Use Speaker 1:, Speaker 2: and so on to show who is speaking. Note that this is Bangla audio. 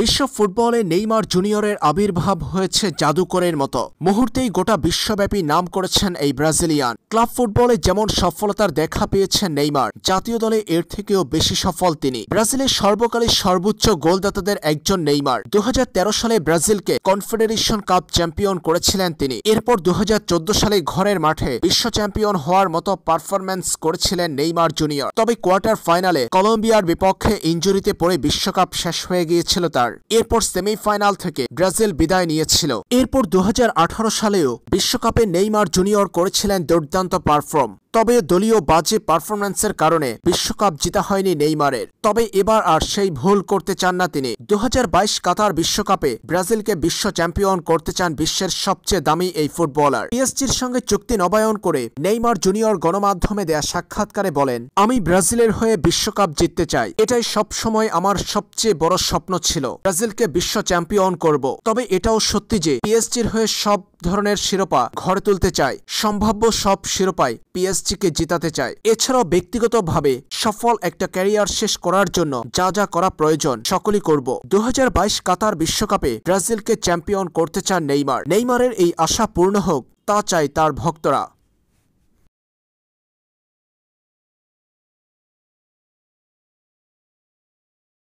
Speaker 1: বিশ্ব ফুটবলে নেইমার জুনিয়রের আবির্ভাব হয়েছে জাদুকরের মতো মুহূর্তেই গোটা বিশ্বব্যাপী নাম করেছেন এই ব্রাজিলিয়ান ক্লাব ফুটবলে যেমন সফলতার দেখা পেয়েছেন নেইমার জাতীয় দলে এর থেকেও বেশি সফল তিনি ব্রাজিলের সর্বকালের সর্বোচ্চ গোলদাতাদের একজন নেইমার দু সালে ব্রাজিলকে কনফেডারেশন কাপ চ্যাম্পিয়ন করেছিলেন তিনি এরপর দু সালে ঘরের মাঠে বিশ্ব চ্যাম্পিয়ন হওয়ার মতো পারফরম্যান্স করেছিলেন নেইমার জুনিয়র তবে কোয়ার্টার ফাইনালে কলম্বিয়ার বিপক্ষে ইঞ্জুরিতে পড়ে বিশ্বকাপ শেষ হয়ে গিয়েছিল তার কাতার এরপর সেমিফাইনাল থেকে ব্রাজিল বিদায় নিয়েছিল এরপর দু সালেও বিশ্বকাপে নেইমার জুনিয়র করেছিলেন দুর্দান্ত পারফর্ম তবে দলীয় বাজে পারফরম্যান্সের কারণে বিশ্বকাপ জিতা হয়নি নেইমারের তবে এবার আর সেই ভুল করতে চান না তিনি দু কাতার বিশ্বকাপে ব্রাজিলকে বিশ্ব চ্যাম্পিয়ন করতে চান বিশ্বের সবচেয়ে দামি এই ফুটবলার পিএসজির সঙ্গে চুক্তি নবায়ন করে নেইমার জুনিয়র গণমাধ্যমে দেয়া সাক্ষাৎকারে বলেন আমি ব্রাজিলের হয়ে বিশ্বকাপ জিততে চাই এটাই সবসময় আমার সবচেয়ে বড় স্বপ্ন ছিল ব্রাজিলকে বিশ্ব চ্যাম্পিয়ন করব তবে এটাও সত্যি যে পিএসজির হয়ে সব ধরনের শিরোপা ঘরে তুলতে চায় সম্ভাব্য সব শিরোপায় পিএসজিকে জিতাতে চায় এছাড়াও ব্যক্তিগতভাবে সফল একটা ক্যারিয়ার শেষ করার জন্য যা যা করা প্রয়োজন সকলই করব দু কাতার বিশ্বকাপে ব্রাজিলকে চ্যাম্পিয়ন করতে চান নেইমার নেইমারের এই আশা পূর্ণ হোক তা চায় তার ভক্তরা